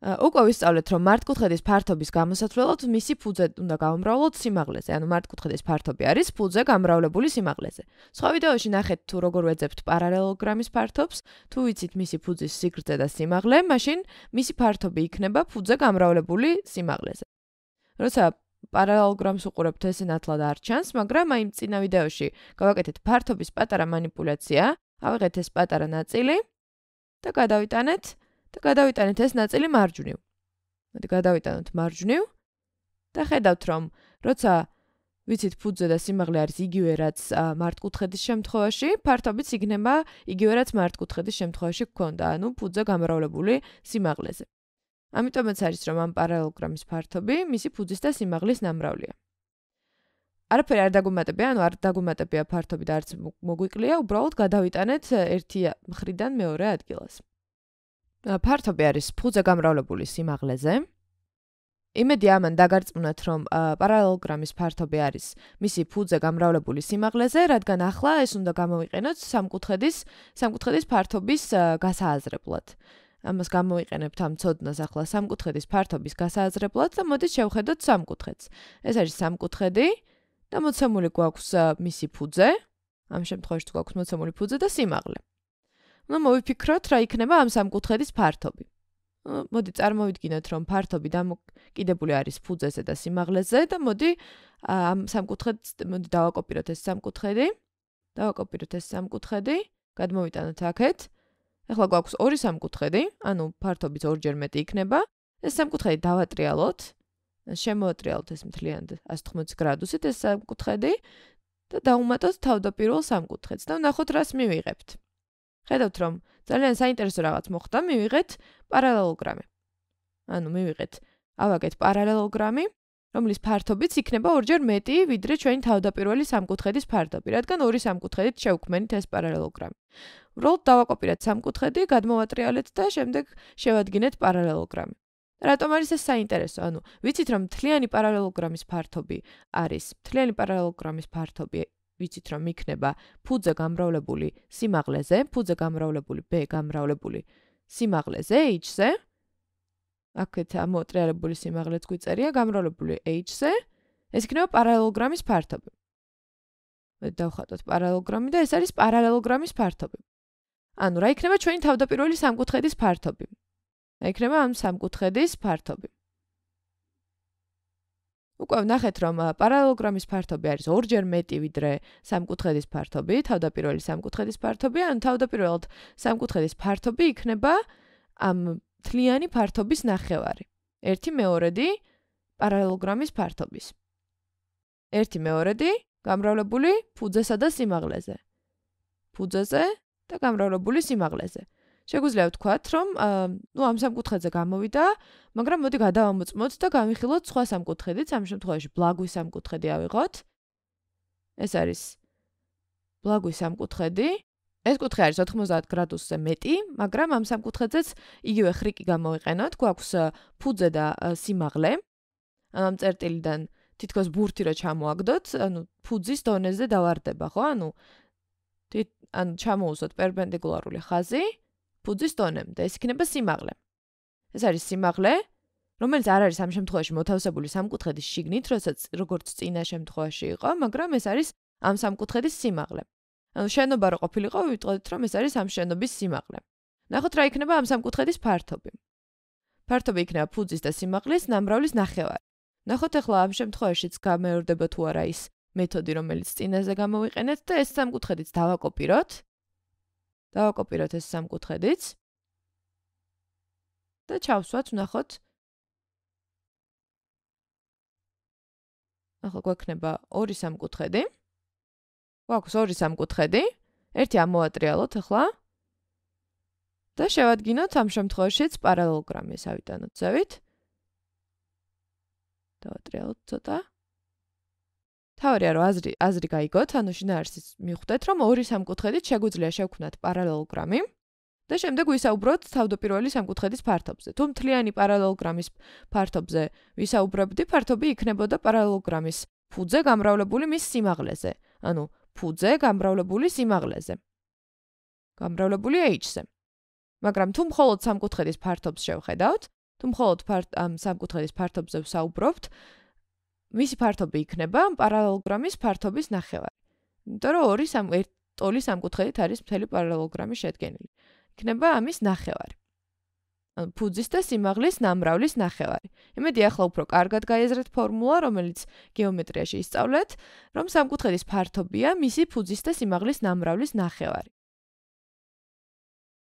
უკვე ვისწავლეთ, რომ მართკუთხედის ფართობის გამოსათვლელად მისი ფუძე უნდა გამომრავლოთ სიმაღლეზე, ანუ მართკუთხედის ფართობი არის ფუძე გამრავლებული სიმაღლეზე. სხვა ვიდეოში ნახეთ, თუ როგორ ვეძებთ პარალელოგრამის ფართობს, თუ ვიცით მისი ფუძის სიგრძე და სიმაღლე, მაშინ მისი ფართობი იქნება ფუძე გამრავლებული სიმაღლეზე. როცა პარალელოგრამს უყურებთ, ესე ნათლად არ ჩანს, მაგრამ აი წინა ვიდეოში გავაკეთეთ ფართობის პატარა манипуляცია, ავიღეთ ეს პატარა ნაწილი და გადავიტანეთ და გადავიტანეთ ეს ნაწილი მარჯვნივ. მოდი გადავიტანოთ მარჯვნივ და ხედავთ რომ როცა ვიცით ფუძე და სიმაღლე არის იგივე რაც მართკუთხედის შემთხვევაში, ფართობიც იქნება იგივე რაც მართკუთხედის შემთხვევაში გქონდა, ანუ ფუძე გამრავლებული სიმაღლეზე. ამიტომაც არის რომ ამ პარალელოგრამის ფართობი მისი ფუძის და სიმაღლის ნამრავლია. არაფერი არ დაგუმატებია, ანუ არ დაგუმატებია ფართობი და არც მოგვიკლია, უბრალოდ გადავიტანეთ ერთი მხრიდან მეორე ადგილას. ფართობი არის ფუძე გამრავლებული სიმაღლეზე. იმედი ამან დაგარწმუნოთ, რომ პარალელოგრამის ფართობი არის მისი ფუძე გამრავლებული სიმაღლეზე, რადგან ახლა ეს უნდა გამოვიყენოთ სამკუთხედის სამკუთხედის ფართობის გასააზრებლად. ამას გამოვიყენებთ ამ ცოდნას ახლა სამკუთხედის ფართობის გასააზრებლად და მოდით შევხედოთ სამკუთხედს. ეს არის სამკუთხედი და მოცემული გვაქვს მისი ფუძე. ამ შემთხვევაში თუ გვაქვს მოცემული ფუძე და სიმაღლე. ну მოვიფიქროთ რა იქნება ამ სამკუთხედის ფართობი. მოდი წარმოვიდგინოთ რომ ფართობი დამოკიდებული არის ფუძეზე და სიმაღლეზე და მოდი ამ სამკუთხედს მოდი დავაკოპიროთ ეს სამკუთხედი. დავაკოპიროთ ეს სამკუთხედი, გადმოვიტანოთ აქეთ. ახლა გვაქვს ორი სამკუთხედი, ანუ ფართობიც ორჯერ მეტი იქნება. ეს სამკუთხედი დავატრიალოთ. შემოატრიალოთ ეს მთლიანად 180 გრადუსით ეს სამკუთხედი და დავუმატოთ თავდაპირველ სამკუთხედს და ნახოთ რას მივიღებთ. ხედავთ რომ ძალიან საინტერესო რაღაც მოხდა, მივიღეთ პარალელოგრამი. ანუ მივიღეთ, ავაგეთ პარალელოგრამი, რომლის ფართობიც იქნება ორჯერ მეტი, ვიდრე ჩვენი თავდაპირველი სამკუთხედის ფართობი, რადგან ორი სამკუთხედით შევქმნით ეს პარალელოგრამი. უბრალოდ დავაკოპირეთ სამკუთხედი, გადმოვატრიალეთ და შემდეგ შევადგინეთ პარალელოგრამი. რატომ არის ეს საინტერესო? ანუ, ვიცით რომ მთლიანი პარალელოგრამის ფართობი არის, მთლიანი პარალელოგრამის ფართობი ვიცით რომ იქნება ფუძე გამრავლებული სიმაღლეზე, ფუძე გამრავლებული b გამრავლებული სიმაღლეზე h-ზე. აქეთ ამოტრიალებული სიმაღლეც გვიწერია გამრავლებული h-ზე. ეს იქნება პარალელოგრამის ფართობი. მე დავხატოთ პარალელოგრამი და ეს არის პარალელოგრამის ფართობი. ანუ რა იქნება ჩვენი თავდაპირველი სამკუთხედის ფართობი? აი იქნება ამ სამკუთხედის ფართობი. უკვე ნახეთ რომ პარალელოგრამის ფართობი არის ორჯერ მეტი ვიდრე სამკუთხედის ფართობი, თავდაპირველი სამკუთხედის ფართობი, ან თავდაპირველად სამკუთხედის ფართობი იქნება ამ თლიანი ფართობის ნახევარი. 1 მეორედი პარალელოგრამის ფართობის. 1 მეორედი გამრავლებული ფუძესა და სიმაღლეზე. ფუძესე და გამრავლებული სიმაღლეზე. 1 შეგვიძლია ვთქვათ, რომ ну ამ სამკუთხედზე გამოვიდა, მაგრამ მოდი გადავამოწმოთ და გამიხილოთ სხვა სამკუთხედიც, ამ შემთხვევაში ბლაგვის სამკუთხედი ავიღოთ. ეს არის ბლაგვის სამკუთხედი. ეს კუთხე არის 90 გრადუსზე მეტი, მაგრამ ამ სამკუთხედზეც იგივე ხრიკი გამოიყენოთ, გვაქვს ფუძე და სიმაღლე. ამ წერტილიდან თითქოს ბურთი რა ჩამოაგდოთ, ანუ ფუძის დონეზე დავარდება, ხო? ანუ თით ანუ ჩამოუსვათ პერპენდიკულარული ხაზი. ფუძის დონემ და ეს იქნება სიმაღლე. ეს არის სიმაღლე, რომელიც არ არის ამ შემთხვევაში მოთავსებული სამკუთხედის შიგნით, როდესაც როგორც წინა შემთხვევაში იყო, მაგრამ ეს არის ამ სამკუთხედის სიმაღლე. ანუ შენობა რო ყოფილიყო, ვიტყოდით, რომ ეს არის ამ შენობის სიმაღლე. ნახოთ რა იქნება ამ სამკუთხედის ფართობი. ფართობი იქნება ფუძის და სიმაღლის ნამრავლის ნახევარი. ნახოთ ახლა ამ შემთხვევაშიც გამეორდება თუ არა ის მეთოდი, რომელიც წინაზე გამოვიყენეთ და ეს სამკუთხედიც დავაკოპიროთ. დავაკოპიროთ ეს სამკუთხედიც და ჩავსვათ, ვნახოთ. ახლა გვექნება ორი სამკუთხედი. გვაქვს ორი სამკუთხედი. ერთი ამოატრიალოთ ახლა. და შევადგინოთ ამ შემთხვევაშიც პარალელოგრამი, ეს ავიტანოთ ზევით. დავატრიალოთ ცოტა. თავარია რომ აზრი აზრი გაიგოთ, ანუ შინაარსის მიხვდეთ, რომ ორი სამკუთხედით შეგვიძლია შევქნათ პარალელოგრამი. და შემდეგ ვისაუბროთ თავდაპირველი სამკუთხედის ფართობზე. თუ მთლიანი პარალელოგრამის ფართობზე ვისაუბრებდი, ფართობი იქნებოდა პარალელოგრამის ფუძე გამრავლებული მის სიმაღლეზე, ანუ ფუძე გამრავლებული სიმაღლეზე. გამრავლებული h-ზე. მაგრამ თუ მხოლოდ სამკუთხედის ფართობს შევხედავთ, თუ მხოლოდ ფართ ამ სამკუთხედის ფართობზე ვსაუბრობთ, მისი ფართობი იქნება პარალელოგრამის ფართობის ნახევარი. იმიტომ რომ ორი სამ ერთ ტოლი სამკუთხედით არის მთელი პარალელოგრამი შედგენილი. იქნება ამის ნახევარი. ანუ ფუძის და სიმაღლის ნამრავლის ნახევარი. იმედი ახლა უფრო კარგად გაიზრდეთ ფორმულა, რომელიც გეომეტრიაში ისწავლეთ, რომ სამკუთხედის ფართობია მისი ფუძის და სიმაღლის ნამრავლის ნახევარი.